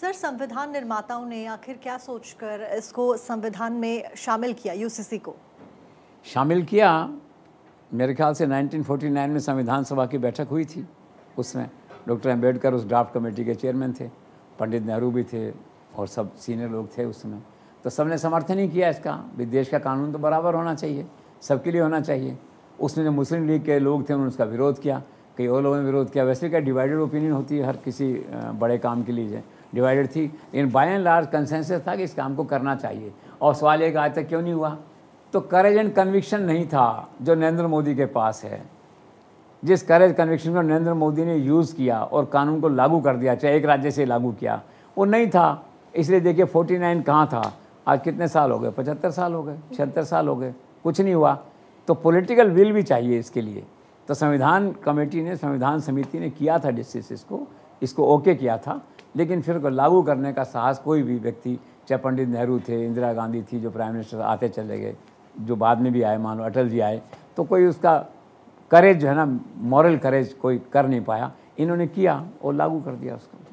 sir संविधान निर्माताओं ने आखिर क्या सोचकर इसको संविधान में शामिल किया यूसीसी को शामिल किया मेरे ख्याल से 1949 में संविधान सभा की बैठक हुई थी उसमें डॉक्टर अम्बेडकर उस ड्राफ्ट कमेटी के चेयरमैन थे पंडित नेहरू भी थे और सब सीनियर लोग थे उस समय तो ने समर्थन ही किया इसका भी देश का कानून तो बराबर होना चाहिए सबके लिए होना चाहिए उसमें जो मुस्लिम लीग के लोग थे उन्होंने उसका विरोध किया कई और लोगों ने विरोध किया वैसे क्या डिवाइडेड ओपिनियन होती है हर किसी बड़े काम के लिए डिवाइडेड थी लेकिन बाय एंड लार्ज कंसेंसस था कि इस काम को करना चाहिए और सवाल एक आज तक क्यों नहीं हुआ तो करेज एंड कन्विक्शन नहीं था जो नरेंद्र मोदी के पास है जिस करेज कन्विक्शन को नरेंद्र मोदी ने यूज़ किया और कानून को लागू कर दिया चाहे एक राज्य से लागू किया वो नहीं था इसलिए देखिए फोर्टी नाइन कहाँ था आज कितने साल हो गए पचहत्तर साल हो गए छिहत्तर साल हो गए कुछ नहीं हुआ तो पॉलिटिकल विल भी चाहिए इसके लिए तो संविधान कमेटी ने संविधान समिति ने किया था डिस इसको इसको ओके किया था लेकिन फिर को लागू करने का साहस कोई भी व्यक्ति चाहे पंडित नेहरू थे इंदिरा गांधी थी जो प्राइम मिनिस्टर आते चले गए जो बाद में भी आए मान लो अटल जी आए तो कोई उसका करेज जो है ना मॉरल करेज कोई कर नहीं पाया इन्होंने किया और लागू कर दिया उसको